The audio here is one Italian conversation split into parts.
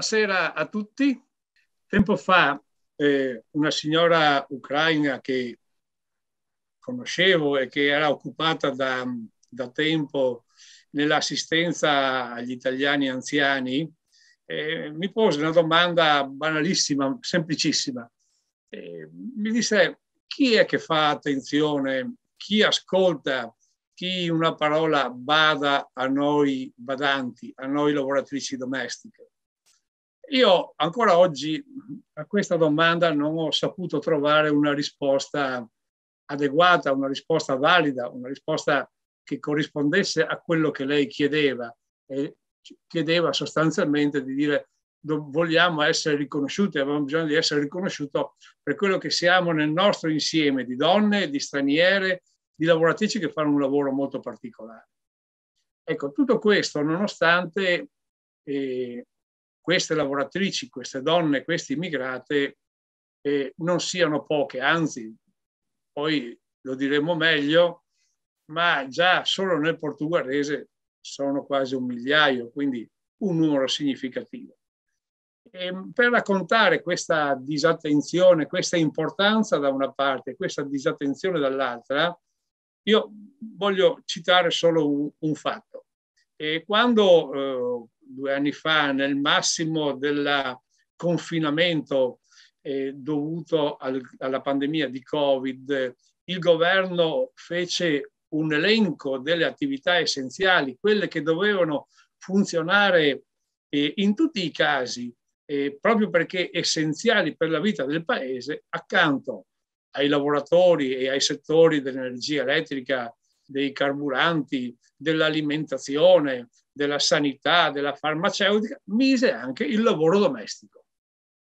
buonasera a tutti. Tempo fa eh, una signora ucraina che conoscevo e che era occupata da, da tempo nell'assistenza agli italiani anziani eh, mi pose una domanda banalissima, semplicissima. Eh, mi disse chi è che fa attenzione, chi ascolta, chi una parola bada a noi badanti, a noi lavoratrici domestiche io ancora oggi a questa domanda non ho saputo trovare una risposta adeguata, una risposta valida, una risposta che corrispondesse a quello che lei chiedeva. E chiedeva sostanzialmente di dire vogliamo essere riconosciuti, avevamo bisogno di essere riconosciuti per quello che siamo nel nostro insieme di donne, di straniere, di lavoratrici che fanno un lavoro molto particolare. Ecco, tutto questo nonostante eh, queste lavoratrici, queste donne, queste immigrate eh, non siano poche, anzi, poi lo diremo meglio, ma già solo nel portoghese sono quasi un migliaio, quindi un numero significativo. E mm, per raccontare questa disattenzione, questa importanza da una parte questa disattenzione dall'altra, io voglio citare solo un, un fatto. E quando eh, due anni fa nel massimo del confinamento eh, dovuto al, alla pandemia di Covid, il governo fece un elenco delle attività essenziali, quelle che dovevano funzionare eh, in tutti i casi, eh, proprio perché essenziali per la vita del paese, accanto ai lavoratori e ai settori dell'energia elettrica, dei carburanti, dell'alimentazione, della sanità, della farmaceutica, mise anche il lavoro domestico,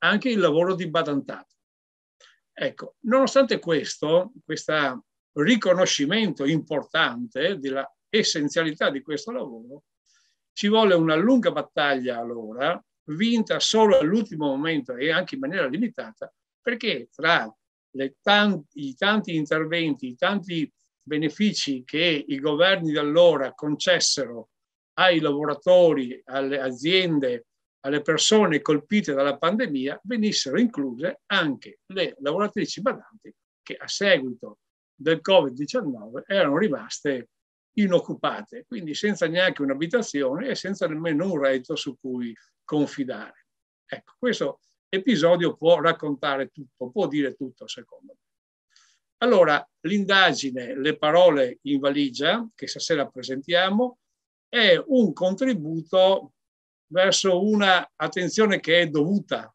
anche il lavoro di badantato. Ecco, nonostante questo, questo riconoscimento importante della essenzialità di questo lavoro, ci volle una lunga battaglia allora, vinta solo all'ultimo momento e anche in maniera limitata, perché tra tanti, i tanti interventi, i tanti benefici che i governi di allora concessero ai lavoratori, alle aziende, alle persone colpite dalla pandemia venissero incluse anche le lavoratrici badanti che a seguito del Covid-19 erano rimaste inoccupate, quindi senza neanche un'abitazione e senza nemmeno un reddito su cui confidare. Ecco, questo episodio può raccontare tutto, può dire tutto secondo me. Allora, l'indagine Le parole in valigia, che stasera presentiamo, è un contributo verso un'attenzione che è dovuta,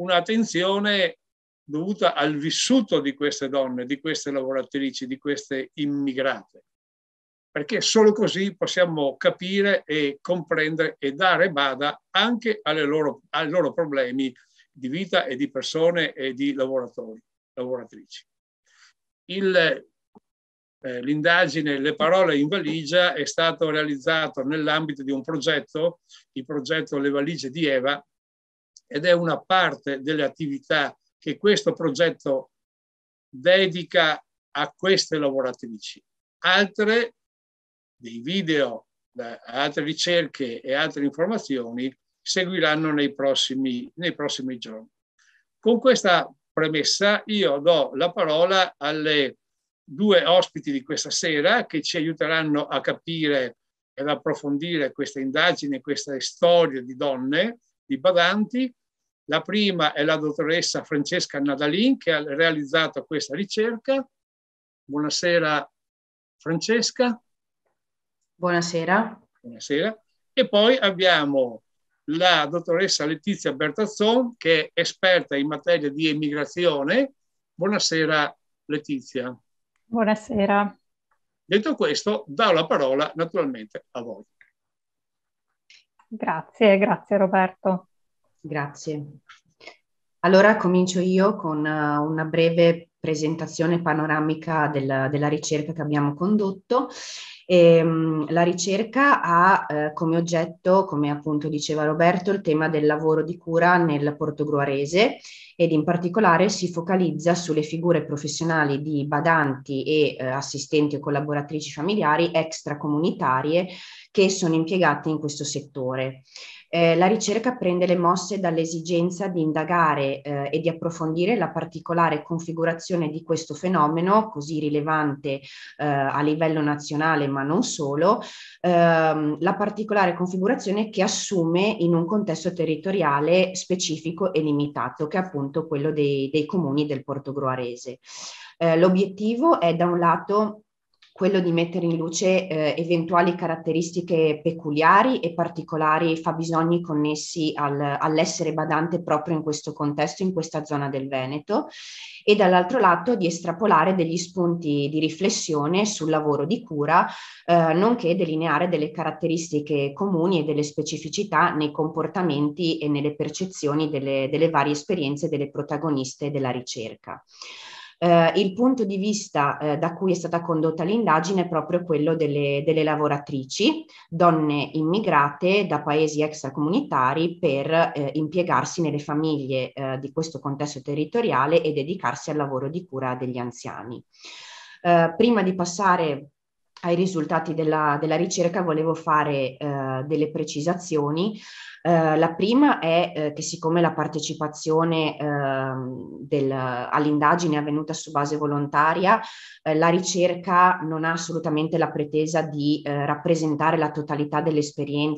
un'attenzione dovuta al vissuto di queste donne, di queste lavoratrici, di queste immigrate. Perché solo così possiamo capire e comprendere e dare bada anche loro, ai loro problemi di vita e di persone e di lavoratori, lavoratrici. Il eh, l'indagine Le parole in valigia è stato realizzato nell'ambito di un progetto, il progetto Le valigie di Eva, ed è una parte delle attività che questo progetto dedica a queste lavoratrici. Altre, dei video, altre ricerche e altre informazioni seguiranno nei prossimi, nei prossimi giorni. Con questa premessa io do la parola alle due ospiti di questa sera che ci aiuteranno a capire ed approfondire questa indagine, questa storia di donne, di badanti. La prima è la dottoressa Francesca Nadalin che ha realizzato questa ricerca. Buonasera Francesca. Buonasera. Buonasera. E poi abbiamo la dottoressa Letizia Bertazzon che è esperta in materia di emigrazione. Buonasera Letizia. Buonasera. Detto questo, do la parola naturalmente a voi. Grazie, grazie Roberto. Grazie. Allora comincio io con eh, una breve presentazione panoramica della, della ricerca che abbiamo condotto. Ehm, la ricerca ha eh, come oggetto, come appunto diceva Roberto, il tema del lavoro di cura nel Portogruarese ed in particolare si focalizza sulle figure professionali di badanti e eh, assistenti o collaboratrici familiari extracomunitarie che sono impiegate in questo settore eh, la ricerca prende le mosse dall'esigenza di indagare eh, e di approfondire la particolare configurazione di questo fenomeno così rilevante eh, a livello nazionale ma non solo, ehm, la particolare configurazione che assume in un contesto territoriale specifico e limitato che è appunto quello dei, dei comuni del Porto Groarese. Eh, l'obiettivo è da un lato quello di mettere in luce eh, eventuali caratteristiche peculiari e particolari fabbisogni connessi al, all'essere badante proprio in questo contesto, in questa zona del Veneto, e dall'altro lato di estrapolare degli spunti di riflessione sul lavoro di cura, eh, nonché delineare delle caratteristiche comuni e delle specificità nei comportamenti e nelle percezioni delle, delle varie esperienze delle protagoniste della ricerca. Eh, il punto di vista eh, da cui è stata condotta l'indagine è proprio quello delle, delle lavoratrici, donne immigrate da paesi extracomunitari per eh, impiegarsi nelle famiglie eh, di questo contesto territoriale e dedicarsi al lavoro di cura degli anziani. Eh, prima di passare ai risultati della, della ricerca volevo fare eh, delle precisazioni. Eh, la prima è eh, che siccome la partecipazione ehm, del, all'indagine è avvenuta su base volontaria, eh, la ricerca non ha assolutamente la pretesa di eh, rappresentare la totalità delle esperienze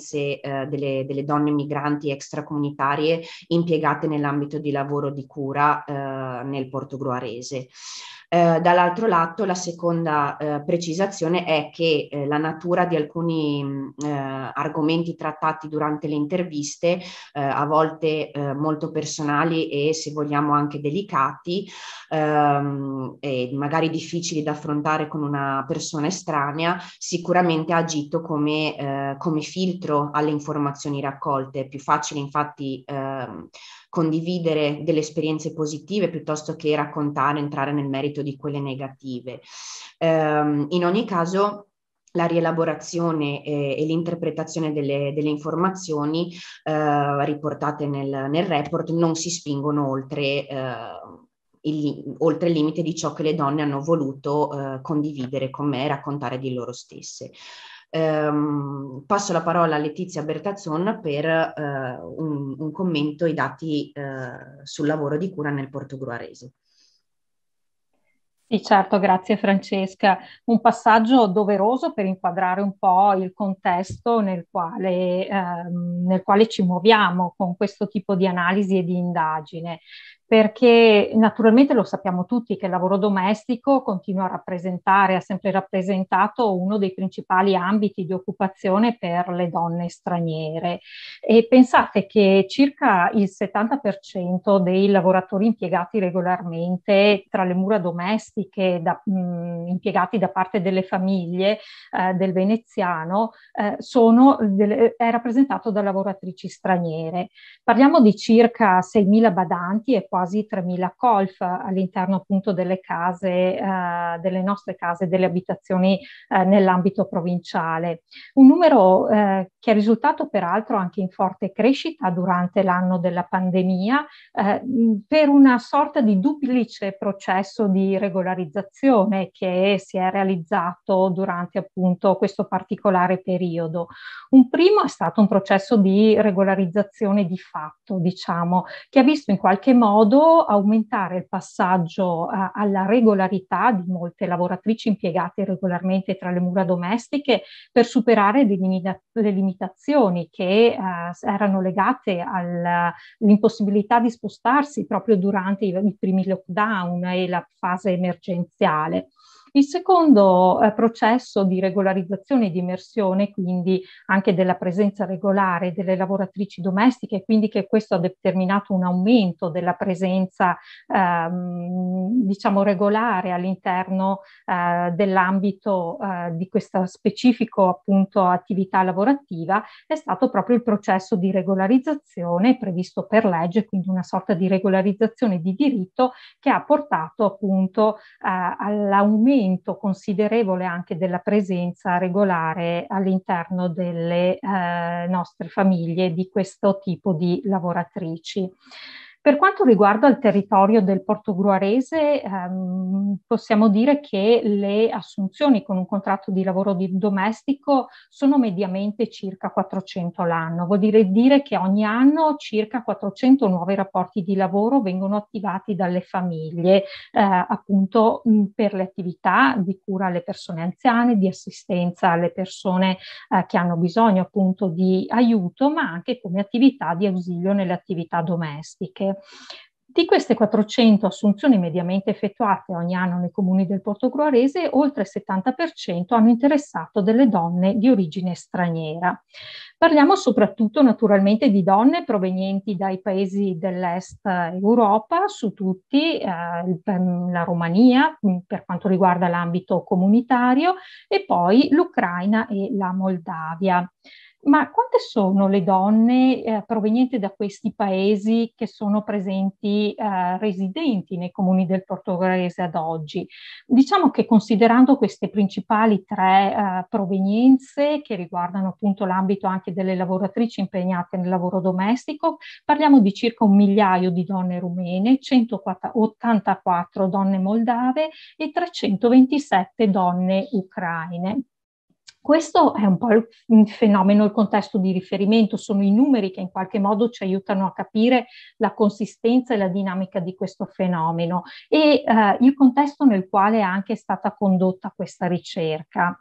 delle, delle, donne migranti extracomunitarie impiegate nell'ambito di lavoro di cura nel Porto Gruarese. Eh, dall'altro lato, la seconda eh, precisazione è che eh, la natura di alcuni mh, mm, argomenti trattati durante l'intervista interviste, eh, a volte eh, molto personali e se vogliamo anche delicati ehm, e magari difficili da affrontare con una persona estranea, sicuramente ha agito come, eh, come filtro alle informazioni raccolte. È più facile infatti ehm, condividere delle esperienze positive piuttosto che raccontare, entrare nel merito di quelle negative. Ehm, in ogni caso, la rielaborazione e, eh, e l'interpretazione delle, delle informazioni eh, riportate nel, nel, report non si spingono oltre, eh, il, oltre, il, limite di ciò che le donne hanno voluto eh, condividere con me e raccontare di loro stesse. Um, passo la parola a Letizia Bertazzon per uh, un, un, commento e dati uh, sul lavoro di cura nel Porto Gruarese. Sì, certo, grazie Francesca. Un passaggio doveroso per inquadrare un po' il contesto nel quale, ehm, nel quale ci muoviamo con questo tipo di analisi e di indagine perché naturalmente lo sappiamo tutti che il lavoro domestico continua a rappresentare, ha sempre rappresentato uno dei principali ambiti di occupazione per le donne straniere e pensate che circa il 70% dei lavoratori impiegati regolarmente tra le mura domestiche da, mh, impiegati da parte delle famiglie eh, del veneziano eh, sono, delle, è rappresentato da lavoratrici straniere. Parliamo di circa 6.000 badanti e quasi 3.000 colf all'interno appunto delle case, eh, delle nostre case, delle abitazioni eh, nell'ambito provinciale. Un numero eh, che è risultato peraltro anche in forte crescita durante l'anno della pandemia eh, per una sorta di duplice processo di regolarizzazione che si è realizzato durante appunto questo particolare periodo. Un primo è stato un processo di regolarizzazione di fatto, diciamo, che ha visto in qualche modo modo aumentare il passaggio eh, alla regolarità di molte lavoratrici impiegate regolarmente tra le mura domestiche per superare le limitazioni che eh, erano legate all'impossibilità di spostarsi proprio durante i, i primi lockdown e la fase emergenziale. Il secondo eh, processo di regolarizzazione e di immersione, quindi anche della presenza regolare delle lavoratrici domestiche, quindi che questo ha determinato un aumento della presenza ehm, diciamo regolare all'interno eh, dell'ambito eh, di questa specifico appunto attività lavorativa, è stato proprio il processo di regolarizzazione previsto per legge, quindi una sorta di regolarizzazione di diritto che ha portato appunto eh, all'aumento aumento considerevole anche della presenza regolare all'interno delle eh, nostre famiglie di questo tipo di lavoratrici. Per quanto riguarda il territorio del Porto Gruarese, ehm, possiamo dire che le assunzioni con un contratto di lavoro di domestico sono mediamente circa 400 l'anno. Vuol dire, dire che ogni anno circa 400 nuovi rapporti di lavoro vengono attivati dalle famiglie, eh, appunto mh, mm, per le attività di cura alle persone anziane, di assistenza alle persone eh, che hanno bisogno appunto di aiuto, ma anche come attività di ausilio nelle attività domestiche. Di queste 400 assunzioni mediamente effettuate ogni anno nei comuni del Porto Cruarese, oltre il 70% hanno interessato delle donne di origine straniera. Parliamo soprattutto naturalmente di donne provenienti dai paesi dell'est Europa, su tutti eh, la Romania mm, per quanto riguarda l'ambito comunitario e poi l'Ucraina e la Moldavia. Ma quante sono le donne eh, provenienti da questi paesi che sono presenti eh, residenti nei comuni del Portoghese ad oggi? Diciamo che considerando queste principali tre eh, provenienze che riguardano appunto l'ambito anche delle lavoratrici impegnate nel lavoro domestico, parliamo di circa un migliaio di donne rumene, 184 donne moldave e 327 donne ucraine. Questo è un po' il fenomeno, il contesto di riferimento, sono i numeri che in qualche modo ci aiutano a capire la consistenza e la dinamica di questo fenomeno e eh, il contesto nel quale anche è stata condotta questa ricerca.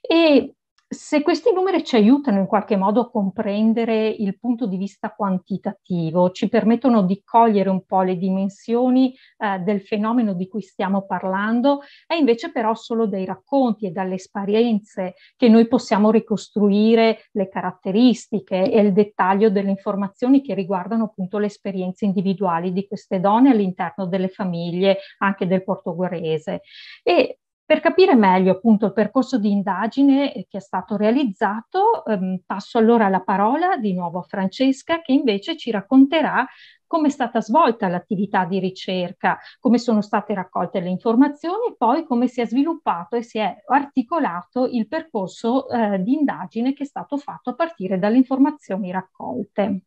E se questi numeri ci aiutano in qualche modo a comprendere il punto di vista quantitativo, ci permettono di cogliere un po' le dimensioni eh, del fenomeno di cui stiamo parlando, è invece però solo dai racconti e dalle esperienze che noi possiamo ricostruire le caratteristiche e il dettaglio delle informazioni che riguardano appunto le esperienze individuali di queste donne all'interno delle famiglie anche del portoghese. E per capire meglio appunto il percorso di indagine eh, che è stato realizzato, ehm, passo allora la parola di nuovo a Francesca che invece ci racconterà come è stata svolta l'attività di ricerca, come sono state raccolte le informazioni e poi come si è sviluppato e si è articolato il percorso eh, di indagine che è stato fatto a partire dalle informazioni raccolte.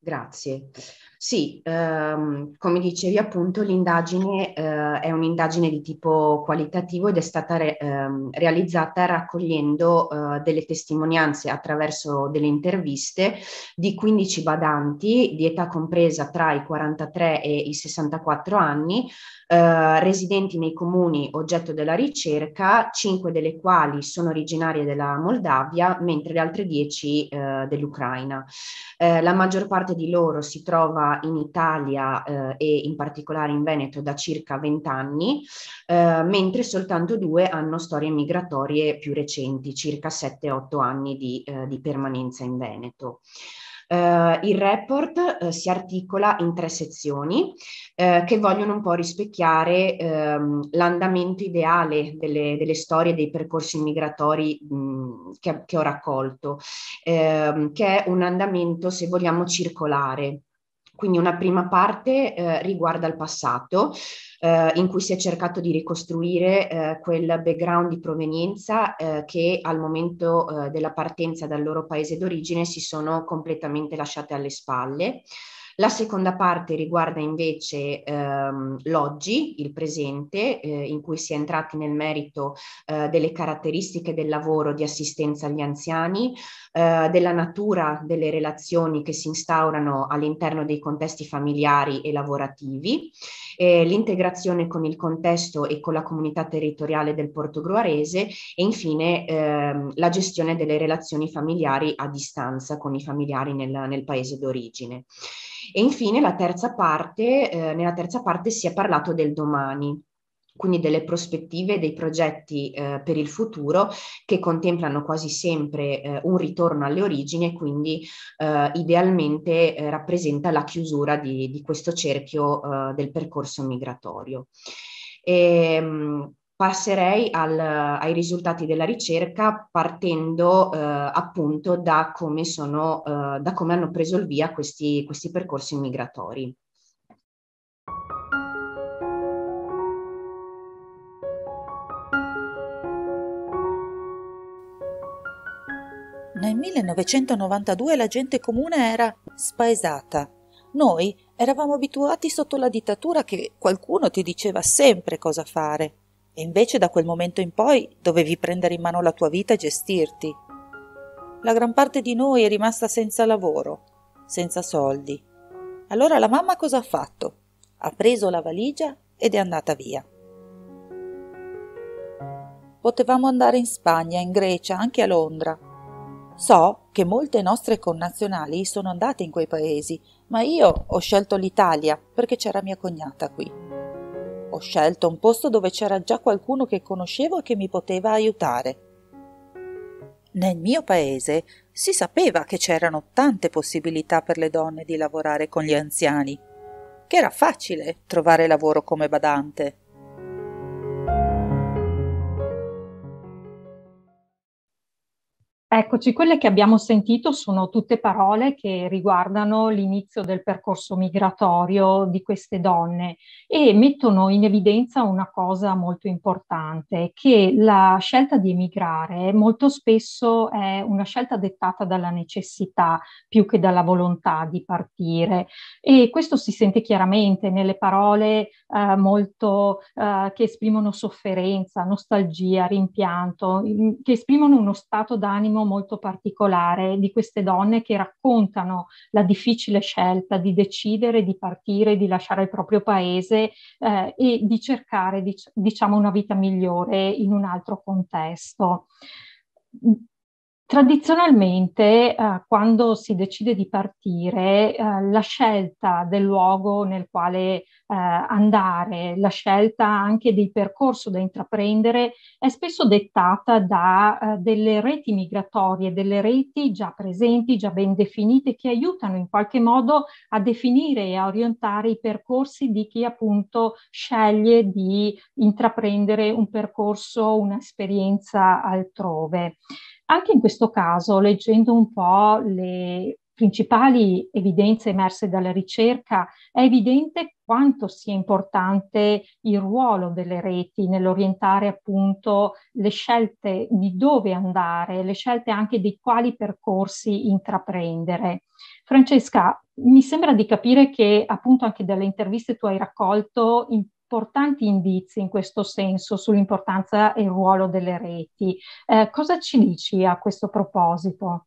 Grazie. Sì, ehm, come dicevi appunto, l'indagine eh, è un'indagine di tipo qualitativo ed è stata re, ehm, realizzata raccogliendo eh, delle testimonianze attraverso delle interviste di 15 badanti di età compresa tra i 43 e i 64 anni, eh, residenti nei comuni oggetto della ricerca, 5 delle quali sono originarie della Moldavia, mentre le altre 10 eh, dell'Ucraina. Eh, la maggior parte di loro si trova in Italia eh, e in particolare in Veneto da circa 20 anni, eh, mentre soltanto due hanno storie migratorie più recenti, circa 7-8 anni di, eh, di permanenza in Veneto. Uh, il report uh, si articola in tre sezioni uh, che vogliono un po' rispecchiare um, l'andamento ideale delle, delle storie dei percorsi migratori mh, che, che ho raccolto, ehm, che è un andamento, se vogliamo, circolare. Quindi una prima parte eh, riguarda il passato, eh, in cui si è cercato di ricostruire eh, quel background di provenienza eh, che al momento eh, della partenza dal loro paese d'origine si sono completamente lasciate alle spalle. La seconda parte riguarda invece ehm, l'oggi, il presente, eh, in cui si è entrati nel merito eh, delle caratteristiche del lavoro di assistenza agli anziani, eh, della natura delle relazioni che si instaurano all'interno dei contesti familiari e lavorativi eh, l'integrazione con il contesto e con la comunità territoriale del Porto Gruarese e infine ehm, la gestione delle relazioni familiari a distanza con i familiari nel, nel paese d'origine. E infine la terza parte, eh, nella terza parte si è parlato del domani quindi delle prospettive, dei progetti eh, per il futuro che contemplano quasi sempre eh, un ritorno alle origini e quindi eh, idealmente eh, rappresenta la chiusura di, di questo cerchio eh, del percorso migratorio. E, ehm, passerei al, ai risultati della ricerca partendo eh, appunto da come, sono, da come hanno preso il via questi, questi percorsi migratori. Nel 1992 la gente comune era spaesata. Noi eravamo abituati sotto la dittatura che qualcuno ti diceva sempre cosa fare. E invece da quel momento in poi dovevi prendere in mano la tua vita e gestirti. La gran parte di noi è rimasta senza lavoro, senza soldi. Allora la mamma cosa ha fatto? Ha preso la valigia ed è andata via. Potevamo andare in Spagna, in Grecia, anche a Londra, So che molte nostre connazionali sono andate in quei paesi, ma io ho scelto l'Italia perché c'era mia cognata qui. Ho scelto un posto dove c'era già qualcuno che conoscevo e che mi poteva aiutare. Nel mio paese si sapeva che c'erano tante possibilità per le donne di lavorare con gli anziani, che era facile trovare lavoro come badante. Eccoci, quelle che abbiamo sentito sono tutte parole che riguardano l'inizio del percorso migratorio di queste donne e mettono in evidenza una cosa molto importante, che la scelta di emigrare molto spesso è una scelta dettata dalla necessità più che dalla volontà di partire e questo si sente chiaramente nelle parole eh, molto eh, che esprimono sofferenza, nostalgia, rimpianto, che esprimono uno stato d'animo uno molto particolare di queste donne che raccontano la difficile scelta di decidere di partire, di lasciare il proprio paese eh, e di cercare dic- diciamo una vita migliore in un altro contesto Tradizionalmente, eh, quando si decide di partire, eh, la scelta del luogo nel quale eh, andare, la scelta anche del percorso da intraprendere è spesso dettata da eh, delle reti migratorie, delle reti già presenti, già ben definite, che aiutano in qualche modo a definire e a orientare i percorsi di chi appunto sceglie di intraprendere un percorso, un'esperienza altrove. Anche in questo caso, leggendo un po' le principali evidenze emerse dalla ricerca, è evidente quanto sia importante il ruolo delle reti nell'orientare appunto le scelte di dove andare, le scelte anche di quali percorsi intraprendere. Francesca, mi sembra di capire che appunto anche dalle interviste tu hai raccolto in importanti indizi in questo senso sull'importanza e il ruolo delle reti. Eh, cosa ci dici a questo proposito?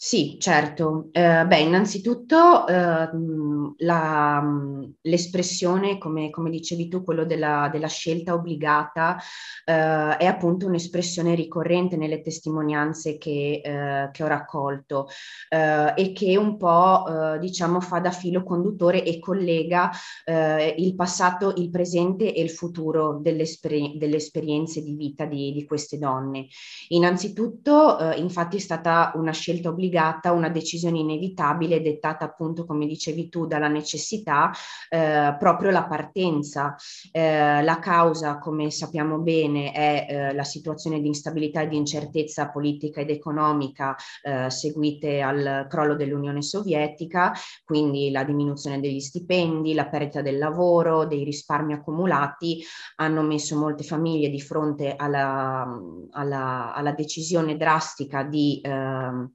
Sì, certo. Eh, beh, innanzitutto eh, la, mm, l'espressione, come, come, dicevi tu, quello della, della scelta obbligata, eh, è appunto un'espressione ricorrente nelle testimonianze che, eh, che ho raccolto eh, e che un po', eh, diciamo, fa da filo conduttore e collega il passato, il presente e il futuro delle, esperienze di vita di, di queste donne. Innanzitutto, infatti, è stata una scelta obbligata obbligata una decisione inevitabile dettata appunto, come dicevi tu, dalla necessità, eh, proprio la partenza. Eh, la causa, come sappiamo bene, è eh, la situazione di instabilità e di incertezza politica ed economica eh, seguite al crollo dell'Unione Sovietica, quindi la diminuzione degli stipendi, la perdita del lavoro, dei risparmi accumulati, hanno messo molte famiglie di fronte alla, alla, alla decisione drastica di... Ehm,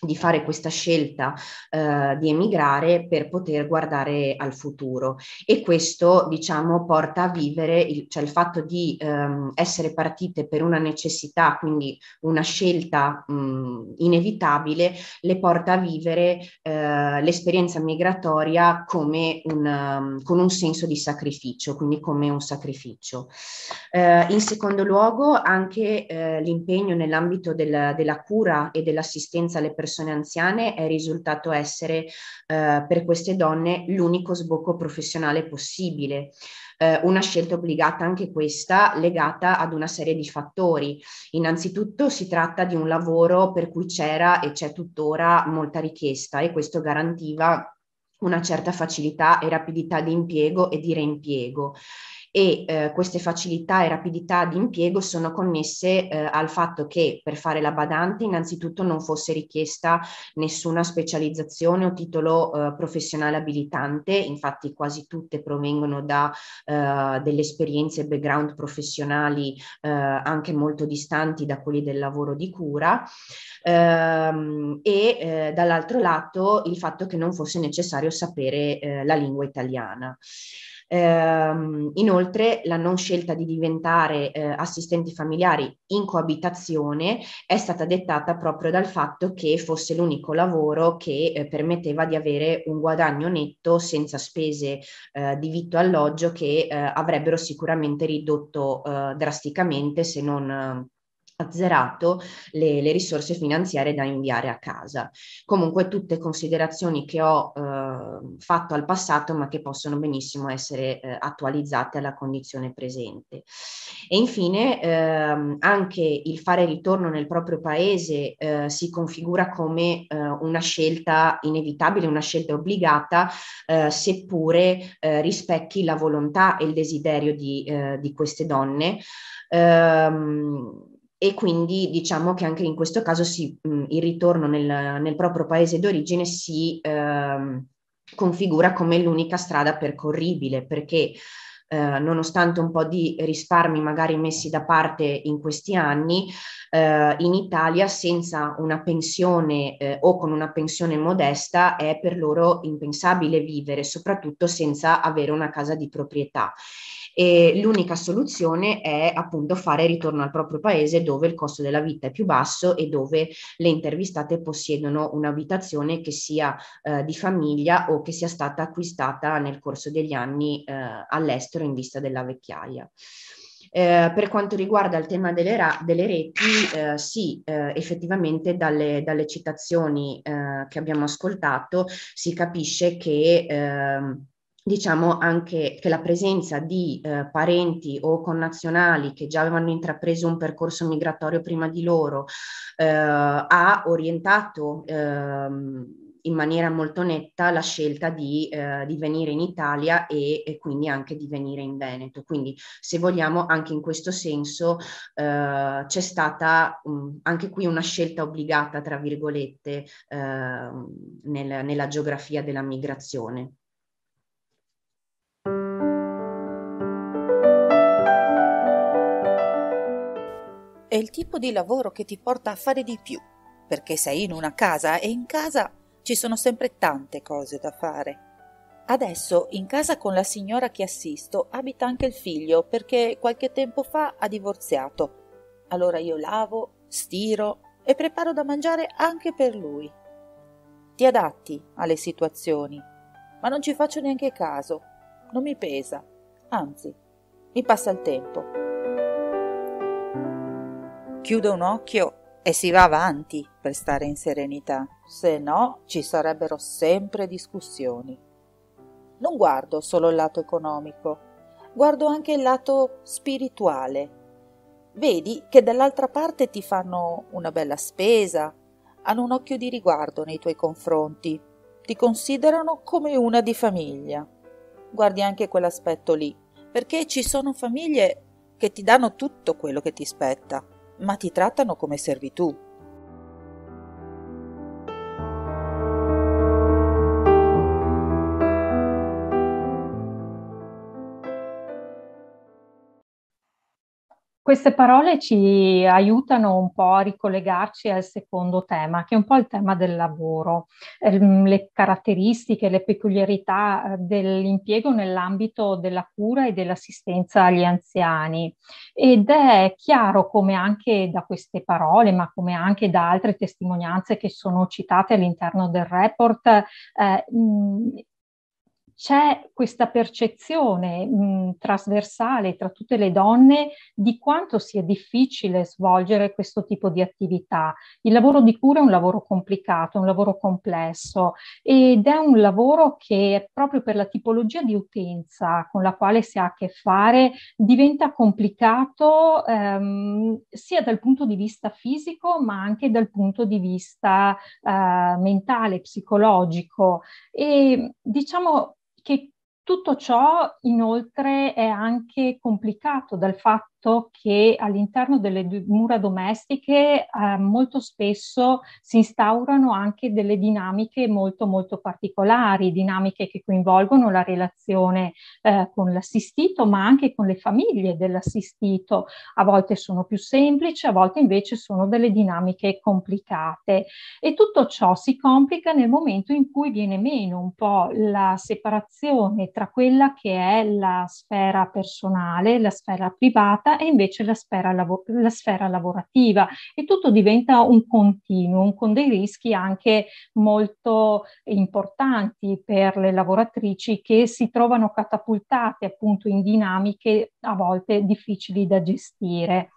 di fare questa scelta eh, di emigrare per poter guardare al futuro e questo diciamo porta a vivere il, cioè il fatto di ehm, essere partite per una necessità quindi una scelta mh, inevitabile le porta a vivere eh, l'esperienza migratoria come un, um, con un senso di sacrificio quindi come un sacrificio eh, in secondo luogo anche eh, l'impegno nell'ambito del, della cura e dell'assistenza alle persone persone anziane è risultato essere eh, per queste donne l'unico sbocco professionale possibile. Eh, una scelta obbligata anche questa, legata ad una serie di fattori. Innanzitutto si tratta di un lavoro per cui c'era e c'è tuttora molta richiesta e questo garantiva una certa facilità e rapidità di impiego e di reimpiego e eh, queste facilità e rapidità di impiego sono connesse eh, al fatto che per fare la badante innanzitutto non fosse richiesta nessuna specializzazione o titolo eh, professionale abilitante, infatti quasi tutte provengono da eh, delle esperienze e background professionali eh, anche molto distanti da quelli del lavoro di cura ehm, e eh, dall'altro lato il fatto che non fosse necessario sapere la lingua italiana. Ehm, inoltre la non scelta di diventare eh, assistenti familiari in coabitazione è stata dettata proprio dal fatto che fosse l'unico lavoro che eh, permetteva di avere un guadagno netto senza spese eh, di vitto alloggio che eh, avrebbero sicuramente ridotto eh, drasticamente se non azzerato le, le, risorse finanziarie da inviare a casa. Comunque tutte considerazioni che ho eh, fatto al passato ma che possono benissimo essere eh, attualizzate alla condizione presente. E infine ehm, anche il fare ritorno nel proprio paese eh, si configura come eh, una scelta inevitabile, una scelta obbligata, eh, seppure eh, rispecchi la volontà e il desiderio di, di queste donne. Ehm, e quindi diciamo che anche in questo caso si, mh, il ritorno nel, nel, proprio paese d'origine si eh, configura come l'unica strada percorribile perché eh, nonostante un po' di risparmi magari messi da parte in questi anni, eh, in Italia senza una pensione eh, o con una pensione modesta è per loro impensabile vivere, soprattutto senza avere una casa di proprietà e l'unica soluzione è appunto fare ritorno al proprio paese dove il costo della vita è più basso e dove le intervistate possiedono un'abitazione che sia eh, di famiglia o che sia stata acquistata nel corso degli anni eh, all'estero in vista della vecchiaia. Eh, per quanto riguarda il tema delle, ra- delle reti, eh, sì, eh, effettivamente dalle, dalle citazioni eh, che abbiamo ascoltato si capisce che ehm, diciamo anche che la presenza di eh, parenti o connazionali che già avevano intrapreso un percorso migratorio prima di loro eh, ha orientato ehm, in maniera molto netta la scelta di, eh, di venire in Italia e, e, quindi anche di venire in Veneto. Quindi se vogliamo anche in questo senso eh, c'è stata mh, mm, anche qui una scelta obbligata, tra virgolette, eh, nel, nella geografia della migrazione. il tipo di lavoro che ti porta a fare di più, perché sei in una casa e in casa ci sono sempre tante cose da fare. Adesso in casa con la signora che assisto abita anche il figlio perché qualche tempo fa ha divorziato. Allora io lavo, stiro e preparo da mangiare anche per lui. Ti adatti alle situazioni, ma non ci faccio neanche caso, non mi pesa, anzi, mi passa il tempo chiude un occhio e si va avanti per stare in serenità, se no ci sarebbero sempre discussioni. Non guardo solo il lato economico, guardo anche il lato spirituale. Vedi che dall'altra parte ti fanno una bella spesa, hanno un occhio di riguardo nei tuoi confronti, ti considerano come una di famiglia. Guardi anche quell'aspetto lì, perché ci sono famiglie che ti danno tutto quello che ti spetta ma ti trattano come servitù. Queste parole ci aiutano un po' a ricollegarci al secondo tema, che è un po' il tema del lavoro, ehm, le caratteristiche, le peculiarità eh, dell'impiego nell'ambito della cura e dell'assistenza agli anziani. Ed è chiaro come anche da queste parole, ma come anche da altre testimonianze che sono citate all'interno del report, eh, c'è questa percezione mh, trasversale tra tutte le donne di quanto sia difficile svolgere questo tipo di attività. Il lavoro di cura è un lavoro complicato, un lavoro complesso ed è un lavoro che proprio per la tipologia di utenza con la quale si ha a che fare diventa complicato ehm, sia dal punto di vista fisico ma anche dal punto di vista eh, mentale, psicologico e diciamo che tutto ciò inoltre è anche complicato dal fatto fatto che all'interno delle mura domestiche eh, molto spesso si instaurano anche delle dinamiche molto molto particolari, dinamiche che coinvolgono la relazione eh, con l'assistito, ma anche con le famiglie dell'assistito. A volte sono più semplici, a volte invece sono delle dinamiche complicate. E tutto ciò si complica nel momento in cui viene meno un po' la separazione tra quella che è la sfera personale, la sfera privata e invece la sfera, la sfera lavorativa e tutto diventa un continuum con dei rischi anche molto importanti per le lavoratrici che si trovano catapultate appunto in dinamiche a volte difficili da gestire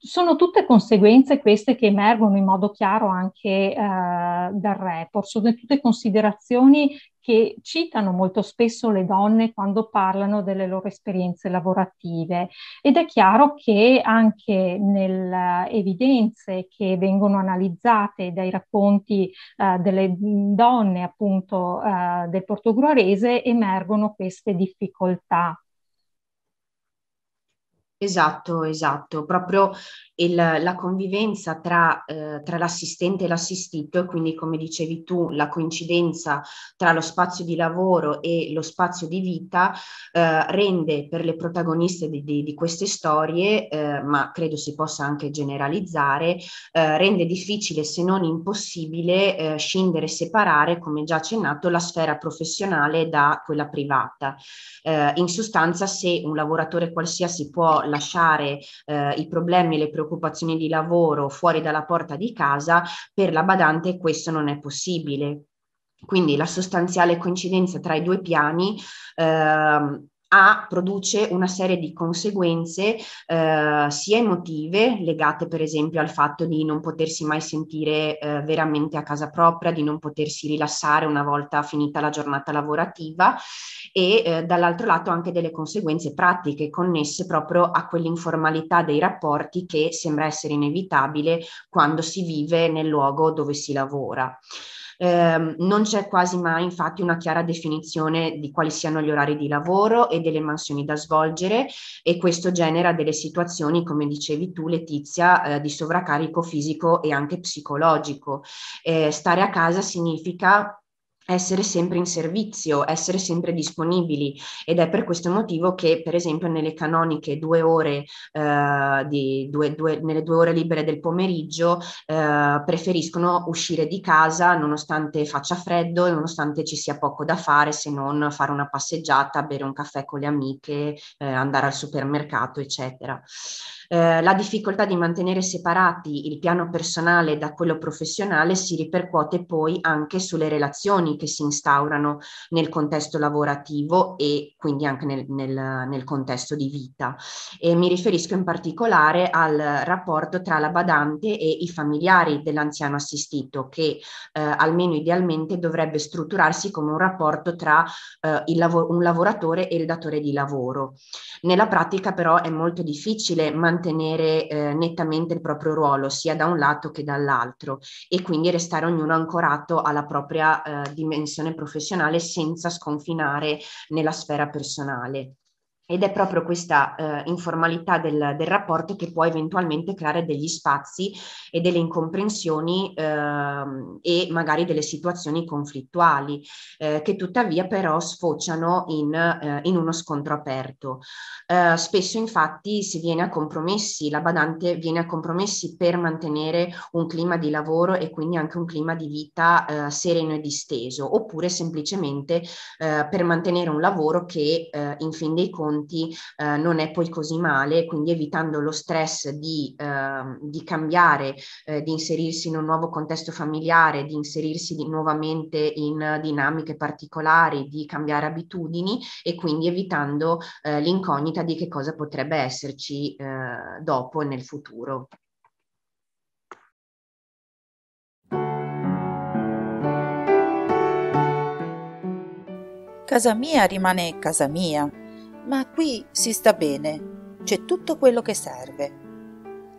sono tutte conseguenze queste che emergono in modo chiaro anche eh, dal report, sono tutte considerazioni che citano molto spesso le donne quando parlano delle loro esperienze lavorative ed è chiaro che anche nelle eh, evidenze che vengono analizzate dai racconti eh, delle donne appunto eh, del portogruarese emergono queste difficoltà. Esatto, esatto, proprio il, la convivenza tra, eh, tra, l'assistente e l'assistito, quindi come dicevi tu, la coincidenza tra lo spazio di lavoro e lo spazio di vita eh, rende per le protagoniste di, di, di queste storie, eh, ma credo si possa anche generalizzare, eh, rende difficile se non impossibile eh, scindere e separare, come già accennato, la sfera professionale da quella privata. Eh, in sostanza, se un lavoratore qualsiasi può lasciare i problemi e le preoccupazioni preoccupazioni di lavoro fuori dalla porta di casa, per la badante questo non è possibile. Quindi la sostanziale coincidenza tra i due piani eh, a produce una serie di conseguenze eh, sia emotive legate per esempio al fatto di non potersi mai sentire eh, veramente a casa propria, di non potersi rilassare una volta finita la giornata lavorativa e eh, dall'altro lato anche delle conseguenze pratiche connesse proprio a quell'informalità dei rapporti che sembra essere inevitabile quando si vive nel luogo dove si lavora. Ehm, non c'è quasi mai infatti una chiara definizione di quali siano gli orari di lavoro e delle mansioni da svolgere e questo genera delle situazioni, come dicevi tu Letizia, eh, di sovraccarico fisico e anche psicologico. Eh, stare a casa significa essere sempre in servizio, essere sempre disponibili ed è per questo motivo che per esempio nelle canoniche due ore, eh, di, due, due, nelle due ore libere del pomeriggio eh, preferiscono uscire di casa nonostante faccia freddo, nonostante ci sia poco da fare se non fare una passeggiata, bere un caffè con le amiche, eh, andare al supermercato eccetera. Eh, la difficoltà di mantenere separati il piano personale da quello professionale si ripercuote poi anche sulle relazioni che si instaurano nel contesto lavorativo e quindi anche nel, nel, nel contesto di vita. E mi riferisco in particolare al rapporto tra la badante e i familiari dell'anziano assistito che eh, almeno idealmente dovrebbe strutturarsi come un rapporto tra eh, il lav- un lavoratore e il datore di lavoro. Nella pratica però è molto difficile mantenere mantenere eh, nettamente il proprio ruolo sia da un lato che dall'altro e quindi restare ognuno ancorato alla propria eh, dimensione professionale senza sconfinare nella sfera personale. Ed è proprio questa eh, informalità del, del, rapporto che può eventualmente creare degli spazi e delle incomprensioni eh, e magari delle situazioni conflittuali, eh, che tuttavia però sfociano in, eh, in uno scontro aperto. Eh, spesso infatti si viene a compromessi, la badante viene a compromessi per mantenere un clima di lavoro e quindi anche un clima di vita eh, sereno e disteso, oppure semplicemente per mantenere un lavoro che in fin dei conti punti eh, non è poi così male, quindi evitando lo stress di, eh, di cambiare, eh, di inserirsi in un nuovo contesto familiare, di inserirsi di, nuovamente in dinamiche particolari, di cambiare abitudini e quindi evitando eh, l'incognita di che cosa potrebbe esserci eh, dopo e nel futuro. Casa mia rimane casa mia, ma qui si sta bene, c'è tutto quello che serve.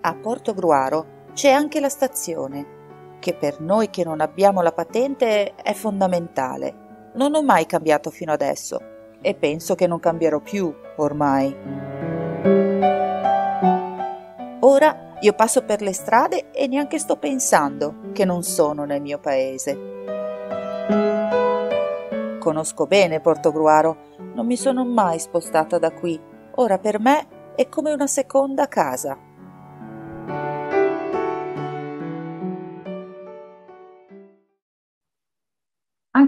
A Porto Gruaro c'è anche la stazione, che per noi che non abbiamo la patente è fondamentale. Non ho mai cambiato fino adesso e penso che non cambierò più ormai. Ora io passo per le strade e neanche sto pensando che non sono nel mio paese. Conosco bene Portogruaro non mi sono mai spostata da qui. Ora per me è come una seconda casa.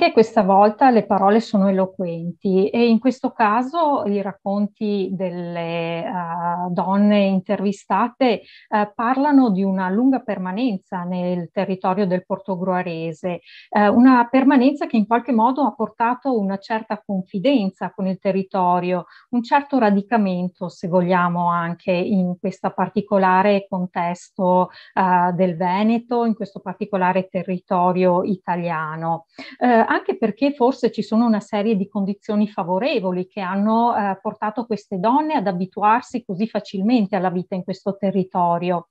Anche questa volta le parole sono eloquenti e in questo caso i racconti delle uh, donne intervistate uh, parlano di una lunga permanenza nel territorio del Portogruarese, uh, eh, una permanenza che in qualche modo ha portato una certa confidenza con il territorio, un certo radicamento se vogliamo anche in questo particolare contesto del Veneto, in questo particolare territorio italiano. Eh, anche perché forse ci sono una serie di condizioni favorevoli che hanno eh, portato queste donne ad abituarsi così facilmente alla vita in questo territorio.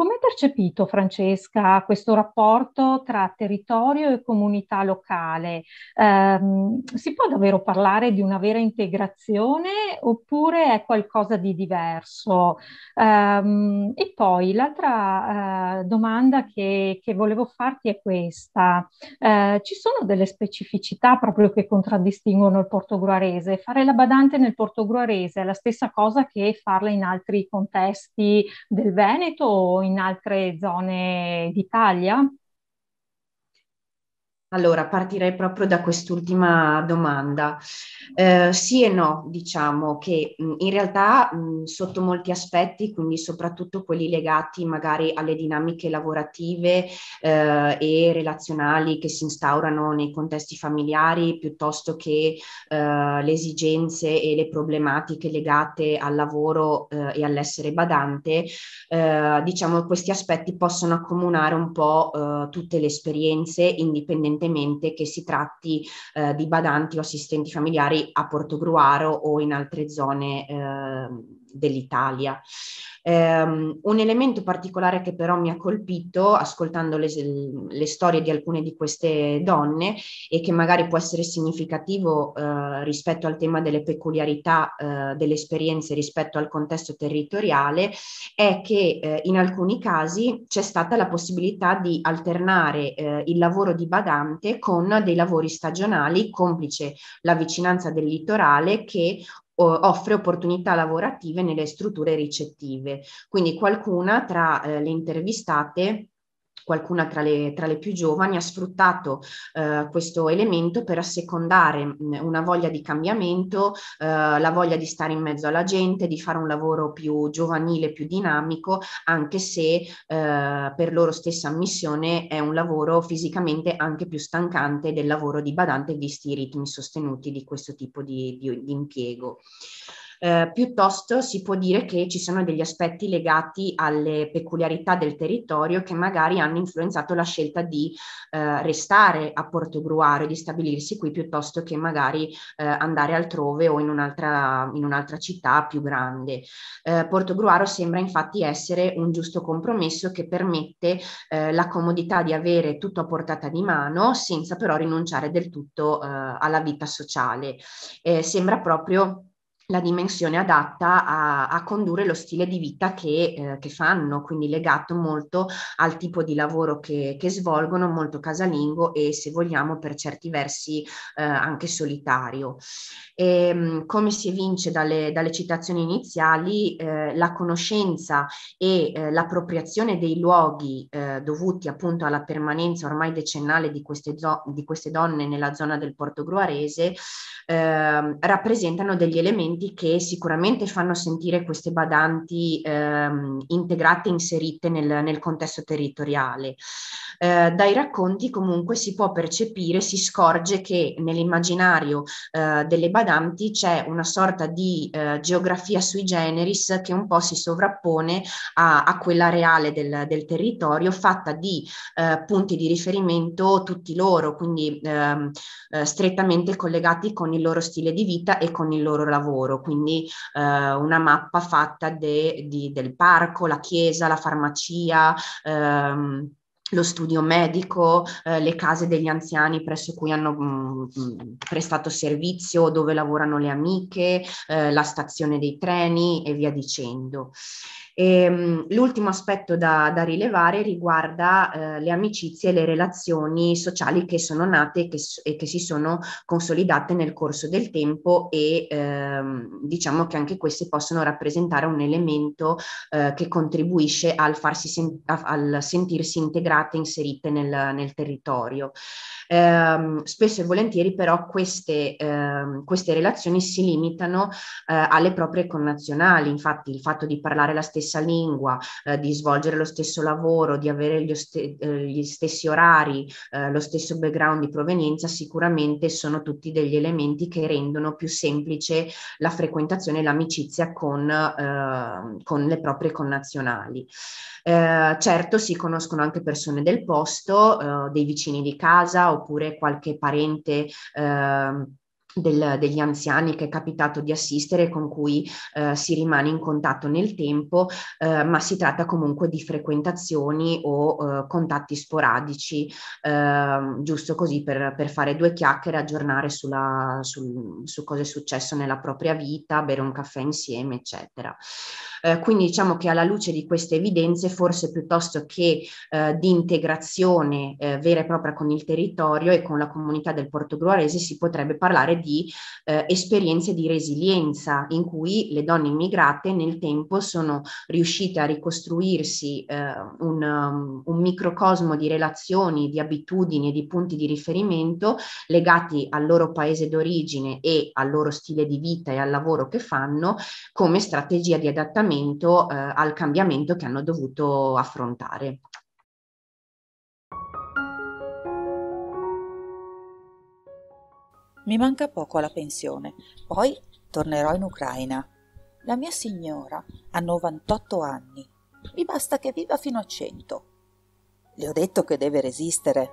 Come hai percepito, Francesca, questo rapporto tra territorio e comunità locale? Eh, si può davvero parlare di una vera integrazione oppure è qualcosa di diverso? Eh, e poi l'altra eh, domanda che, che, volevo farti è questa. Eh, ci sono delle specificità proprio che contraddistinguono il portogruarese? Fare la badante nel portogruarese è la stessa cosa che farla in altri contesti del Veneto o in in altre zone d'Italia allora, partirei proprio da quest'ultima domanda. Eh, sì e no, diciamo che in realtà mh, sotto molti aspetti, quindi soprattutto quelli legati magari alle dinamiche lavorative eh, e relazionali che si instaurano nei contesti familiari, piuttosto che eh, le esigenze e le problematiche legate al lavoro eh, e all'essere badante, eh, diciamo questi aspetti possono accomunare un po' eh, tutte le esperienze indipendentemente indipendentemente che si tratti eh, di badanti o assistenti familiari a Portogruaro o in altre zone eh, dell'Italia. Um, un elemento particolare che però mi ha colpito ascoltando le, le, storie di alcune di queste donne e che magari può essere significativo uh, rispetto al tema delle peculiarità uh, delle esperienze rispetto al contesto territoriale è che uh, in alcuni casi c'è stata la possibilità di alternare il lavoro di badante con dei lavori stagionali complice la vicinanza del litorale che offre opportunità lavorative nelle strutture ricettive. Quindi qualcuna tra eh, le intervistate qualcuna tra le, tra le più giovani, ha sfruttato eh, questo elemento per assecondare mm, una voglia di cambiamento, eh, la voglia di stare in mezzo alla gente, di fare un lavoro più giovanile, più dinamico, anche se eh, per loro stessa ammissione è un lavoro fisicamente anche più stancante del lavoro di badante, visti i ritmi sostenuti di questo tipo di, di, di impiego. Eh, piuttosto si può dire che ci sono degli aspetti legati alle peculiarità del territorio che magari hanno influenzato la scelta di eh, restare a Porto Gruaro e di stabilirsi qui piuttosto che magari eh, andare altrove o in un'altra, in un'altra città più grande. Eh, Porto Gruaro sembra infatti essere un giusto compromesso che permette eh, la comodità di avere tutto a portata di mano senza però rinunciare del tutto eh, alla vita sociale. Eh, sembra proprio la dimensione adatta a, a, condurre lo stile di vita che, eh, che, fanno, quindi legato molto al tipo di lavoro che, che, svolgono, molto casalingo e se vogliamo per certi versi eh, anche solitario. E, ehm, come si evince dalle, dalle citazioni iniziali, eh, la conoscenza e eh, l'appropriazione dei luoghi eh, dovuti appunto alla permanenza ormai decennale di queste, zo- di queste donne nella zona del Porto Gruarese ehm, rappresentano degli elementi partiti che sicuramente fanno sentire queste badanti ehm, integrate inserite nel, nel, contesto territoriale. Eh, dai racconti comunque si può percepire, si scorge che nell'immaginario eh, delle badanti c'è una sorta di eh, geografia sui generis che un po' si sovrappone a, a quella reale del, del, territorio fatta di eh, punti di riferimento tutti loro, quindi ehm, eh, strettamente collegati con il loro stile di vita e con il loro lavoro loro, quindi eh, una mappa fatta de, di, del parco, la chiesa, la farmacia. Ehm, lo studio medico, eh, le case degli anziani presso cui hanno mh, mm, mh, mm, prestato servizio, dove lavorano le amiche, eh, la stazione dei treni e via dicendo. E, ehm, l'ultimo aspetto da, da rilevare riguarda eh, le amicizie e le relazioni sociali che sono nate e che, e che si sono consolidate nel corso del tempo e ehm, diciamo che anche queste possono rappresentare un elemento eh, che contribuisce al, farsi sen- al sentirsi integrate, inserite nel, nel territorio. Eh, spesso e volentieri però queste, eh, queste relazioni si limitano eh, alle proprie connazionali, infatti il fatto di parlare la stessa stessa lingua, eh, di svolgere lo stesso lavoro, di avere gli, oste- eh, gli stessi orari, eh, lo stesso background di provenienza, sicuramente sono tutti degli elementi che rendono più semplice la frequentazione e l'amicizia con, eh, con le proprie connazionali. Eh, certo si conoscono anche persone del posto, eh, dei vicini di casa oppure qualche parente ehm, del, degli anziani che è capitato di assistere con cui eh, si rimane in contatto nel tempo, eh, ma si tratta comunque di frequentazioni o eh, contatti sporadici, ehm, giusto così per, per, fare due chiacchiere, aggiornare sulla, sul, su cosa è successo nella propria vita, bere un caffè insieme, eccetera. Eh, quindi diciamo che alla luce di queste evidenze, forse piuttosto che eh, di integrazione eh, vera e propria con il territorio e con la comunità del Porto Gruarese, si potrebbe parlare di eh, esperienze di resilienza in cui le donne immigrate nel tempo sono riuscite a ricostruirsi eh, un, um, un, microcosmo di relazioni, di abitudini e di punti di riferimento legati al loro paese d'origine e al loro stile di vita e al lavoro che fanno come strategia di adattamento eh, al cambiamento che hanno dovuto affrontare. Mi manca poco alla pensione, poi tornerò in Ucraina. La mia signora ha 98 anni. Mi basta che viva fino a 100. Le ho detto che deve resistere.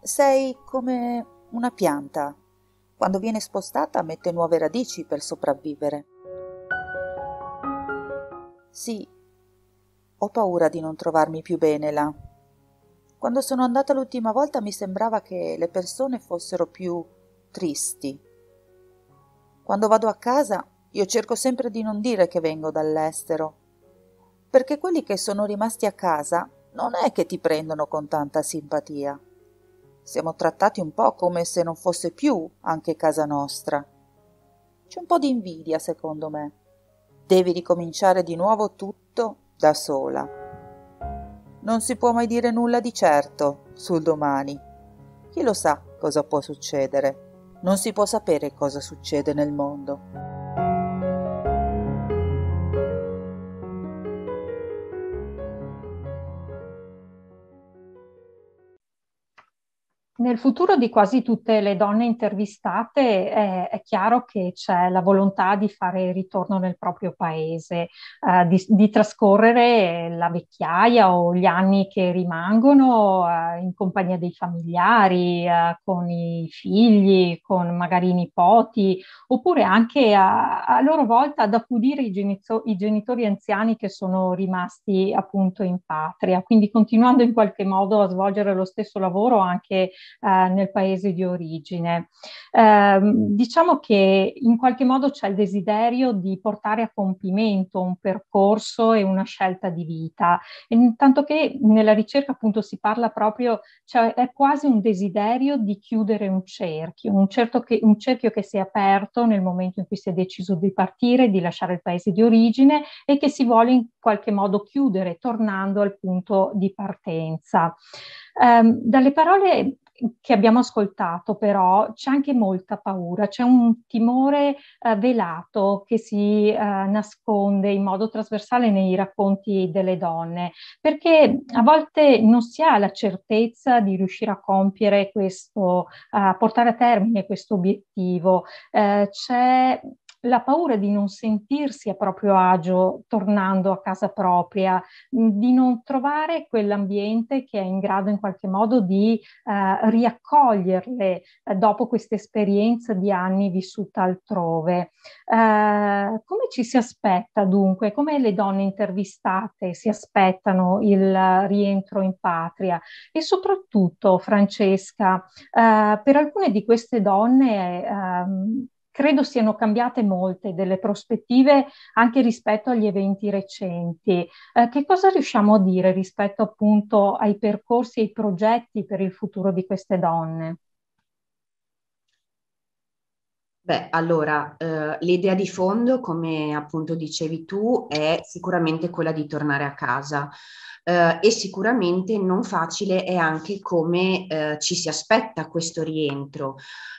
Sei come una pianta. Quando viene spostata mette nuove radici per sopravvivere. Sì, ho paura di non trovarmi più bene là. Quando sono andata l'ultima volta mi sembrava che le persone fossero più tristi. Quando vado a casa io cerco sempre di non dire che vengo dall'estero, perché quelli che sono rimasti a casa non è che ti prendono con tanta simpatia. Siamo trattati un po' come se non fosse più anche casa nostra. C'è un po' di invidia, secondo me. Devi ricominciare di nuovo tutto da sola. Non si può mai dire nulla di certo sul domani. Chi lo sa cosa può succedere? Non si può sapere cosa succede nel mondo. Nel futuro di quasi tutte le donne intervistate è, è chiaro che c'è la volontà di fare ritorno nel proprio paese, eh, di, di, trascorrere la vecchiaia o gli anni che rimangono eh, in compagnia dei familiari, eh, con i figli, con magari i nipoti, oppure anche a, a loro volta ad accudire i, genito- i genitori anziani che sono rimasti appunto in patria. Quindi continuando in qualche modo a svolgere lo stesso lavoro anche eh, nel paese di origine. Eh, diciamo che in qualche modo c'è il desiderio di portare a compimento un percorso e una scelta di vita, e, tanto che nella ricerca appunto si parla proprio, cioè è quasi un desiderio di chiudere un cerchio, un, certo che, un cerchio che si è aperto nel momento in cui si è deciso di partire, di lasciare il paese di origine e che si vuole in qualche modo chiudere tornando al punto di partenza. Um, dalle parole che abbiamo ascoltato però c'è anche molta paura, c'è un timore eh, velato che si eh, nasconde in modo trasversale nei racconti delle donne, perché a volte non si ha la certezza di riuscire a compiere questo, a portare a termine questo obiettivo. Eh, c'è la paura di non sentirsi a proprio agio tornando a casa propria, mm, di non trovare quell'ambiente che è in grado in qualche modo di eh, riaccoglierle eh, dopo questa esperienza di anni vissuta altrove. Eh, come ci si aspetta dunque, come le donne intervistate si aspettano il rientro in patria e soprattutto Francesca, eh, per alcune di queste donne ehm, credo siano cambiate molte delle prospettive anche rispetto agli eventi recenti. Eh, che cosa riusciamo a dire rispetto appunto ai percorsi e ai progetti per il futuro di queste donne? Beh, allora, eh, l'idea di fondo, come appunto dicevi tu, è sicuramente quella di tornare a casa eh, e sicuramente non facile è anche come eh, ci si aspetta questo rientro.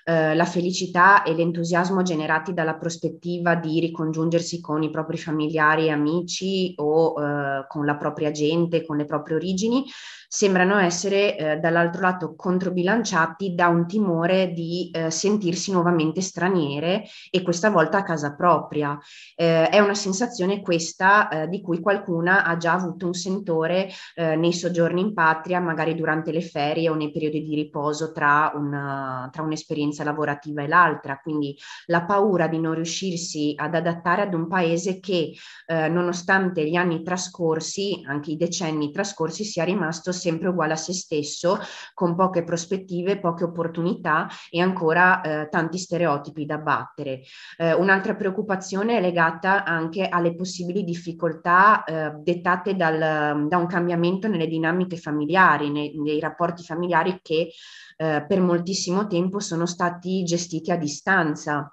Eh, la felicità e l'entusiasmo generati dalla prospettiva di ricongiungersi con i propri familiari e amici o eh, con la propria gente, con le proprie origini, sembrano essere eh, dall'altro lato controbilanciati da un timore di eh, sentirsi nuovamente straniere e questa volta a casa propria. è una sensazione questa di cui qualcuna ha già avuto un sentore lavorare eh, nei soggiorni in patria, magari durante le ferie o nei periodi di riposo tra, una, tra un'esperienza lavorativa e l'altra. Quindi la paura di non riuscirsi ad adattare ad un paese che, eh, nonostante gli anni trascorsi, anche i decenni trascorsi, sia rimasto sempre uguale a se stesso, con poche prospettive, poche opportunità e ancora eh, tanti stereotipi da battere. Eh, un'altra preoccupazione è legata anche alle possibili difficoltà eh, dettate dal, da un un cambiamento nelle dinamiche familiari, nei, nei rapporti familiari che eh, per moltissimo tempo sono stati gestiti a distanza.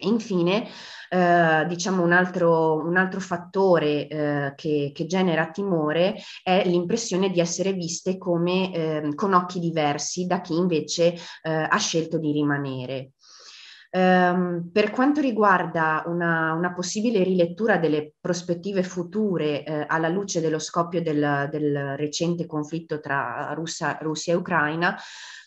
E infine, eh, diciamo un altro, un altro fattore eh, che, che, genera timore è l'impressione di essere viste come, eh, con occhi diversi da chi invece eh, ha scelto di rimanere. Um, per quanto riguarda una, una, possibile rilettura delle prospettive future eh, alla luce dello scoppio del, del recente conflitto tra Russia, Russia e Ucraina,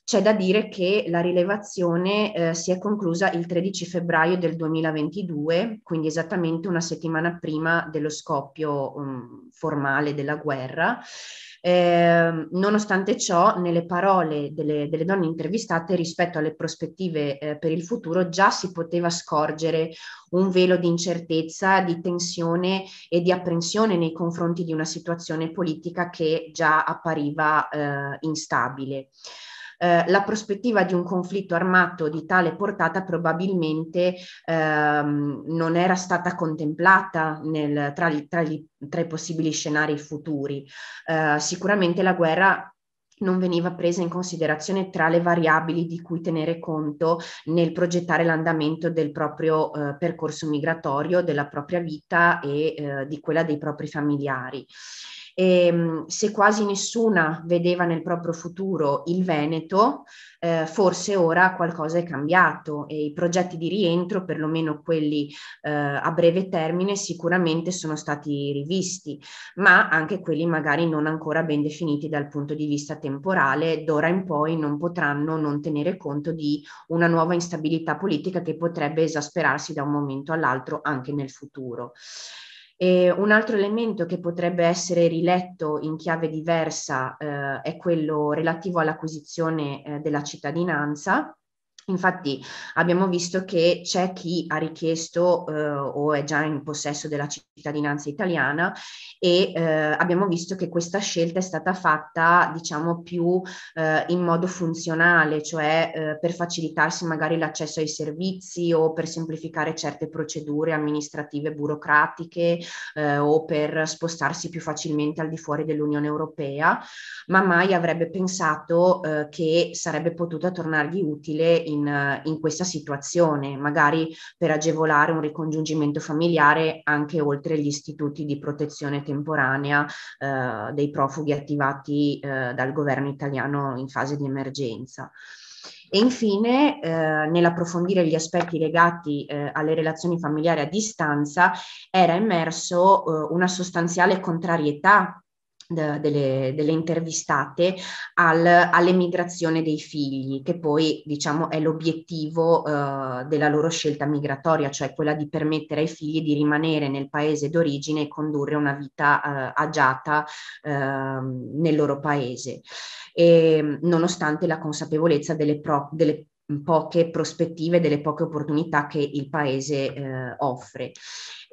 c'è da dire che la rilevazione eh, si è conclusa il 13 febbraio del 2022, quindi esattamente una settimana prima dello scoppio um, formale della guerra. Eh, nonostante ciò, nelle parole delle, delle, donne intervistate rispetto alle prospettive eh, per il futuro già si poteva scorgere un velo di incertezza, di tensione e di apprensione nei confronti di una situazione politica che già appariva eh, instabile. Eh, la prospettiva di un conflitto armato di tale portata probabilmente ehm, non era stata contemplata nel, tra, gli, tra, gli, tra, i possibili scenari futuri. Eh, sicuramente la guerra non veniva presa in considerazione tra le variabili di cui tenere conto nel progettare l'andamento del proprio eh, percorso migratorio, della propria vita e eh, di quella dei propri familiari. E, ehm, se quasi nessuna vedeva nel proprio futuro il Veneto, eh, forse ora qualcosa è cambiato e i progetti di rientro, perlomeno quelli eh, a breve termine, sicuramente sono stati rivisti, ma anche quelli magari non ancora ben definiti dal punto di vista temporale, d'ora in poi non potranno non tenere conto di una nuova instabilità politica che potrebbe esasperarsi da un momento all'altro anche nel futuro. E un altro elemento che potrebbe essere riletto in chiave diversa eh, è quello relativo all'acquisizione eh, della cittadinanza, Infatti abbiamo visto che c'è chi ha richiesto eh, o è già in possesso della cittadinanza italiana e eh, abbiamo visto che questa scelta è stata fatta diciamo più eh, in modo funzionale, cioè eh, per facilitarsi magari l'accesso ai servizi o per semplificare certe procedure amministrative burocratiche eh, o per spostarsi più facilmente al di fuori dell'Unione Europea, ma mai avrebbe pensato eh, che sarebbe potuta tornargli utile in, in questa situazione, magari per agevolare un ricongiungimento familiare anche oltre gli istituti di protezione temporanea eh, dei profughi attivati eh, dal governo italiano in fase di emergenza. E infine, eh, nell'approfondire gli aspetti legati eh, alle relazioni familiari a distanza, era emerso eh, una sostanziale contrarietà delle, delle, intervistate al, all'emigrazione dei figli, che poi diciamo è l'obiettivo eh, della loro scelta migratoria, cioè quella di permettere ai figli di rimanere nel paese d'origine e condurre una vita eh, agiata eh, nel loro paese. E, nonostante la consapevolezza delle, pro, delle poche prospettive, delle poche opportunità che il paese eh, offre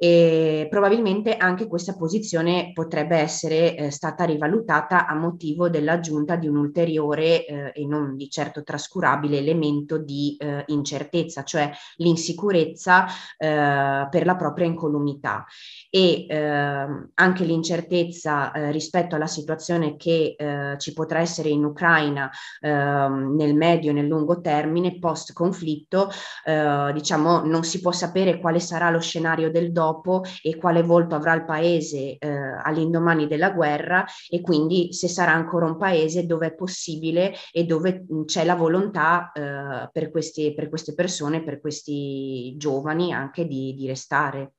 e probabilmente anche questa posizione potrebbe essere eh, stata rivalutata a motivo dell'aggiunta di un ulteriore eh, e non di certo trascurabile elemento di eh, incertezza, cioè l'insicurezza eh, per la propria incolumità e ehm, anche l'incertezza eh, rispetto alla situazione che eh, ci potrà essere in Ucraina ehm, nel medio e nel lungo termine post conflitto, diciamo non si può sapere quale sarà lo scenario del dopo dopo e quale volto avrà il paese eh, all'indomani della guerra e quindi se sarà ancora un paese dove è possibile e dove c'è la volontà eh, per, questi, per, queste persone, per questi giovani anche di, di restare.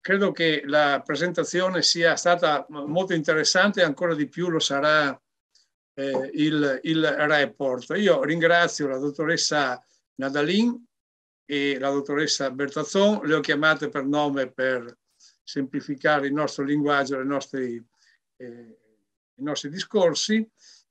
Credo che la presentazione sia stata molto interessante e ancora di più lo sarà eh, il, il, report. Io ringrazio la dottoressa Nadalin e la dottoressa Bertazzon, le ho chiamate per nome per semplificare il nostro linguaggio, le nostre, eh, i nostri discorsi.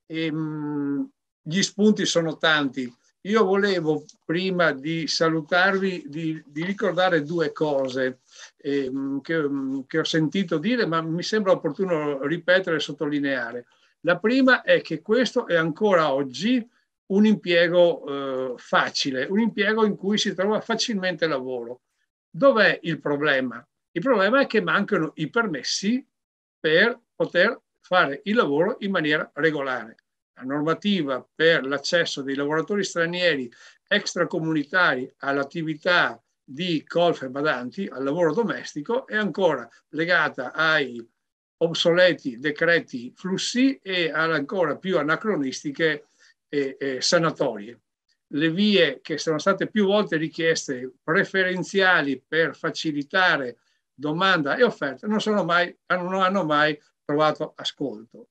E, mh, mm, gli spunti sono tanti. Io volevo, prima di salutarvi, di, di ricordare due cose eh, che, mm, che, ho sentito dire, ma mi sembra opportuno ripetere e sottolineare. La prima è che questo è ancora oggi un impiego eh, facile, un impiego in cui si trova facilmente lavoro. Dov'è il problema? Il problema è che mancano i permessi per poter fare il lavoro in maniera regolare. La normativa per l'accesso dei lavoratori stranieri extracomunitari all'attività di colf e badanti, al lavoro domestico, è ancora legata ai obsoleti decreti flussi e ancora più anacronistiche e, sanatorie. Le vie che sono state più volte richieste preferenziali per facilitare domanda e offerta non, mai, non hanno mai trovato ascolto.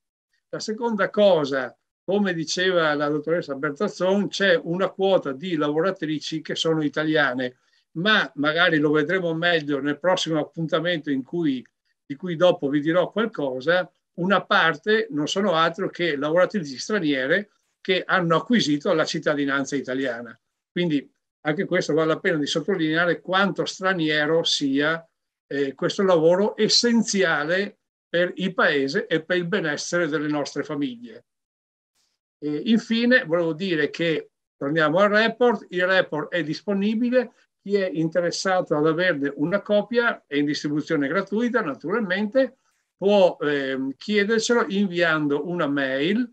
La seconda cosa, come diceva la dottoressa Bertazzon, c'è una quota di lavoratrici che sono italiane, ma magari lo vedremo meglio nel prossimo appuntamento cui, di cui dopo vi dirò qualcosa, una parte non sono altro che lavoratrici straniere che hanno acquisito la cittadinanza italiana. Quindi anche questo vale la pena di sottolineare quanto straniero sia eh, questo lavoro essenziale per il paese e per il benessere delle nostre famiglie. E infine volevo dire che torniamo al report, il report è disponibile, chi è interessato ad averne una copia è in distribuzione gratuita naturalmente, può eh, chiederselo inviando una mail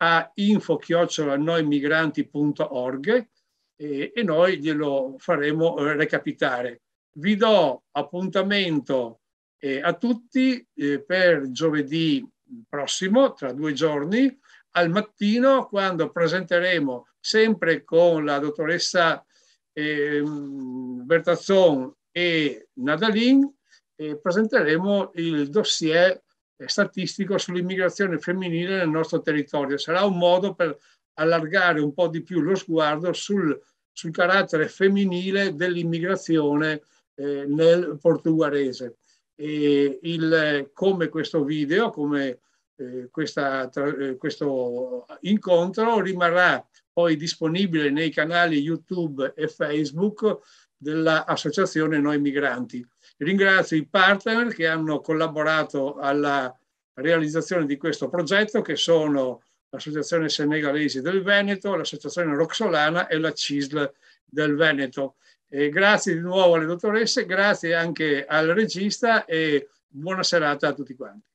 a info-noimigranti.org e, e noi glielo faremo eh, recapitare. Vi do appuntamento eh, a tutti eh, per giovedì prossimo, tra due giorni, al mattino quando presenteremo sempre con la dottoressa eh, Bertazzon e Nadalin, eh, presenteremo il dossier statistico sull'immigrazione femminile nel nostro territorio. Sarà un modo per allargare un po' di più lo sguardo sul, sul carattere femminile dell'immigrazione eh, nel portuguarese. E il, come questo video, come eh, questa, tra, eh, questo incontro rimarrà poi disponibile nei canali YouTube e Facebook dell'Associazione Noi Migranti. Ringrazio i partner che hanno collaborato alla realizzazione di questo progetto, che sono l'Associazione Senegalesi del Veneto, l'Associazione Roxolana e la CISL del Veneto. E grazie di nuovo alle dottoresse, grazie anche al regista e buona serata a tutti quanti.